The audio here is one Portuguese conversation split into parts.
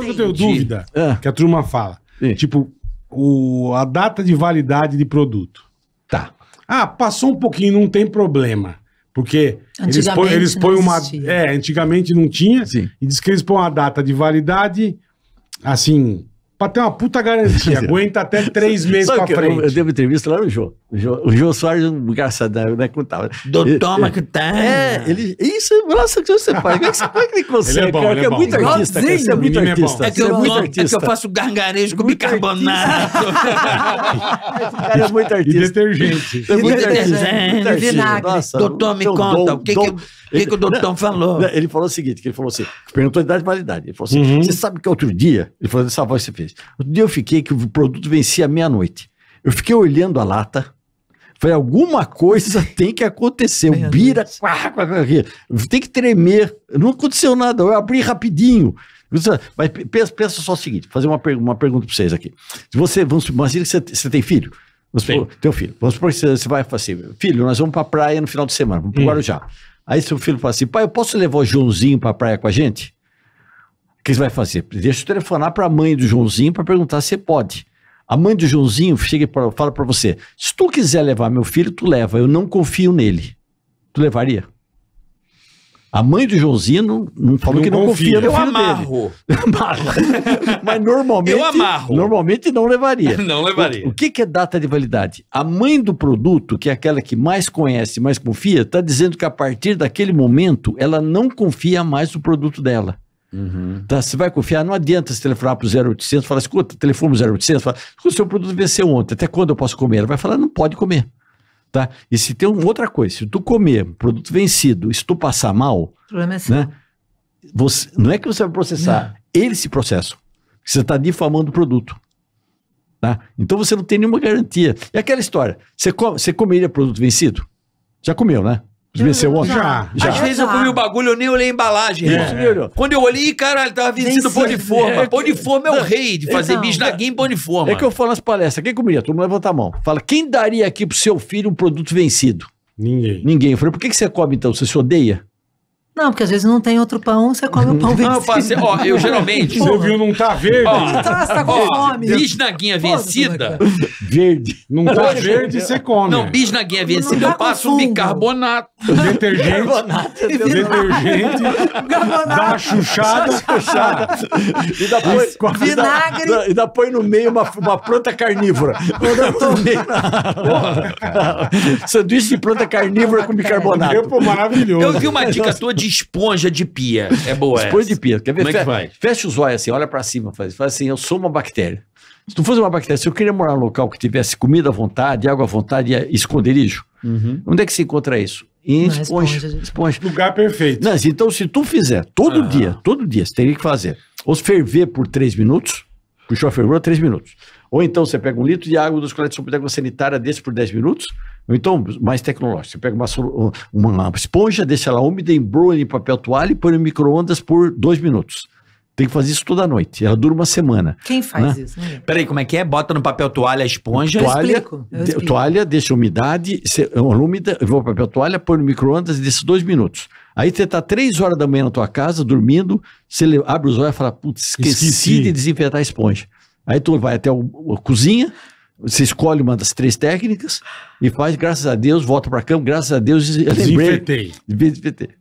coisa que eu tenho dúvida ah. que a turma fala. Sim. Tipo, o, a data de validade de produto. Tá. Ah, passou um pouquinho, não tem problema. Porque eles põem, eles põem uma. É, antigamente não tinha. Sim. E diz que eles põem uma data de validade, assim, pra ter uma puta garantia. Aguenta até três meses Sabe pra que frente. Eu, eu dei uma entrevista lá no Jô. O Jô, o Jô Soares, engraçado, né? É Contava. Do toma que tá. É, ele. Isso, nossa, o que você faz? Como é que, você é consegue? é bom, é, é, muito artista. é muito artista. É que, eu, muito artista. é que eu faço gargarejo com bicarbonato. cara é muito artista. E detergente. É muito artista. Vinagre. Doutor, me conta. O que que o doutor falou? Ele falou o seguinte: ele falou assim, perguntou idade validade. Ele falou assim: uhum. você sabe que outro dia, ele falou dessa voz que você fez dias. Outro dia eu fiquei que o produto vencia meia-noite. Eu fiquei olhando a lata, Falei, alguma coisa tem que acontecer. O Bira quá, quá, quá, tem que tremer. Não aconteceu nada. Eu abri rapidinho. Mas pensa, pensa só o seguinte: fazer uma, per uma pergunta para vocês aqui. Se você, vamos, imagina que você, você tem filho. Vamos supor, teu filho. Vamos supor que você, você vai falar assim: filho, nós vamos para a praia no final de semana, vamos para o hum. Guarujá. Aí seu filho fala assim: pai, eu posso levar o Joãozinho para a praia com a gente? O que ele vai fazer? Assim, Deixa eu telefonar para a mãe do Joãozinho para perguntar se pode. A mãe do Joãozinho chega e fala para você: se tu quiser levar meu filho, tu leva. Eu não confio nele. Tu levaria? A mãe do Joãozinho não, não falou não que não confia, confia no eu filho amarro. dele. Mas normalmente. Eu amarro. Normalmente não levaria. não levaria. O, o que, que, é data de validade? A mãe do produto, que é aquela que mais conhece, mais confia, está dizendo que a partir daquele momento ela não confia mais no produto dela. Uhum. Tá, você vai confiar? Não adianta se telefonar para o 0800 e falar, escuta, telefone 0800, fala, o seu produto venceu ontem, até quando eu posso comer? Ela vai falar, não pode comer. Tá? E se tem outra coisa, se tu comer produto vencido, se tu passar mal, é né, você, não é que você vai processar, não. eles se processam. Você está difamando o produto. Tá? Então você não tem nenhuma garantia. É aquela história, você, come, você comeria produto vencido? Já comeu, né? Venceu ontem? Já. já. Às já. vezes eu comi o bagulho, eu nem olhei a embalagem. É. Quando eu olhei, caralho, tava vencido pão de forma. É. Pão de forma é o rei de fazer então. na guia em pão de forma. É que eu falo nas palestras, quem comeria? Todo mundo levanta a mão. Fala, quem daria aqui pro seu filho um produto vencido? Ninguém. Ninguém. Eu falei, por que, que você come então? Você se odeia? Não, porque às vezes não tem outro pão, você come o pão vencido. Não, eu passei, ó, eu geralmente. Você ouviu, não tá verde? Ó, ah, tá, você tá com ó, fome. Bisnaguinha vencida. Né, verde. Não tá verde, você come. Não, bisnaguinha vencida, tá eu passo bicarbonato. Detergente. Bicarbonato. Detergente. Bicarbonato. Dá chuchada. chuchada. E dá põe, Vinagre. Da, e dá põe no meio uma, uma planta carnívora. Sanduíche de planta carnívora com bicarbonato. Eu, pô, maravilhoso. Eu vi uma dica tua de de esponja de pia. É boa Esponja de pia. Quer ver? Como é que faz? Fecha os olhos assim, olha para cima, faz, faz assim, eu sou uma bactéria. Se tu fosse uma bactéria, se eu queria morar num local que tivesse comida à vontade, água à vontade e é esconderijo, uhum. onde é que se encontra isso? Em esponja, esponja. esponja. Lugar perfeito. Não, então, se tu fizer todo ah. dia, todo dia, você teria que fazer. Ou ferver por três minutos, puxou a fervura, três minutos. Ou então você pega um litro de água dos coletes de água sanitária desse por 10 minutos, então, mais tecnológico. Você pega uma, uma esponja, deixa ela úmida, embrulha em papel toalha e põe no micro-ondas por dois minutos. Tem que fazer isso toda noite. Ela dura uma semana. Quem faz né? isso? Né? Peraí, como é que é? Bota no papel toalha a esponja. Toalha, eu explico, eu explico. toalha deixa umidade, é úmida, vou papel toalha, põe no micro-ondas e deixa dois minutos. Aí você está três horas da manhã na tua casa, dormindo, você abre os olhos e fala, putz, esqueci, esqueci de desinfetar a esponja. Aí tu vai até a cozinha, você escolhe uma das três técnicas e faz, graças a Deus, volta para campo, graças a Deus, Desinfetei.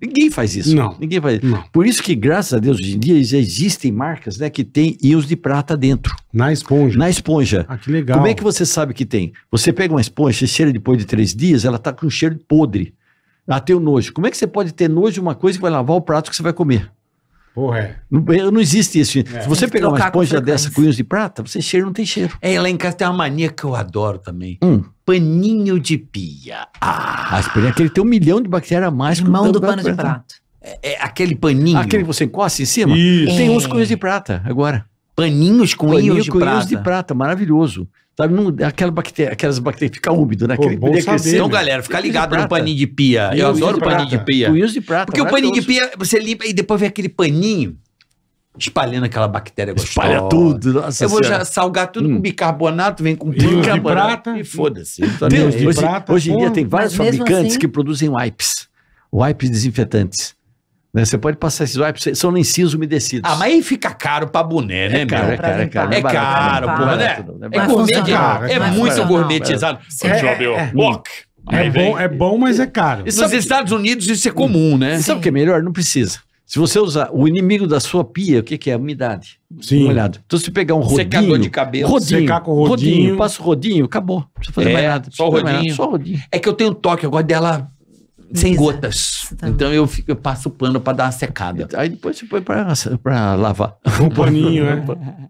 Ninguém faz isso. Não. Ninguém faz isso. Não. Por isso que, graças a Deus, hoje em dia já existem marcas né, que tem íons de prata dentro. Na esponja. Na esponja. Ah, que legal. Como é que você sabe que tem? Você pega uma esponja e cheira depois de três dias, ela tá com um cheiro podre. Ela ah, tem nojo. Como é que você pode ter nojo de uma coisa que vai lavar o prato que você vai comer? Porra, é. Não, é, não existe isso. É. Se você pegar uma esponja dessa com unhas de prata, você cheira não tem cheiro. É, lá em casa tem uma mania que eu adoro também. Hum. Paninho de pia. Ah. ah aquele tem um milhão de bactérias a mais. mão do pano de prata. É, é, aquele paninho. Aquele que você encosta em cima? Isso. Tem uns é. com unhas de prata agora paninhos com Paninho, íons de com prata. Íons de prata, maravilhoso. Sabe, não, aquela bactéria, aquelas bactérias, fica úmido, né? Aquele, bom saber, né? então, galera, fica ligado no paninho de pia. Eu adoro paninho de pia. Com íons de prata. Porque o paninho de pia, você limpa e depois vem aquele paninho espalhando aquela bactéria gostosa. Espalha tudo. Nossa eu vou já salgar tudo hum. com bicarbonato, vem com bicarbonato. prata. E foda-se. Deus então, de hoje, prata. Hoje em dia tem vários fabricantes assim... que produzem wipes. Wipes desinfetantes. Né? Você pode passar esses wipes, são lencinhos umedecidos. Ah, mas aí fica caro pra boné, né, é meu? É caro, é caro. É, é caro, é porra, né? É gourmetizado. É muito gourmetizado. É, bom, é bom, mas é caro. E Nos Estados Unidos isso é hum. comum, né? Sim. Sabe o que é melhor? Não precisa. Se você usar o inimigo da sua pia, o que, que é? Umidade. Sim. Molhado. Então, se você pegar um rodinho. Secador de cabelo. Rodinho, secar com rodinho. rodinho. Passa o rodinho, acabou. Não precisa fazer é, mais nada. Só o rodinho. só o rodinho. É que eu tenho toque, eu gosto dela sem Exato. gotas. Tá então eu, fico, eu passo o pano para dar uma secada. Aí depois você põe para lavar. o paninho, né?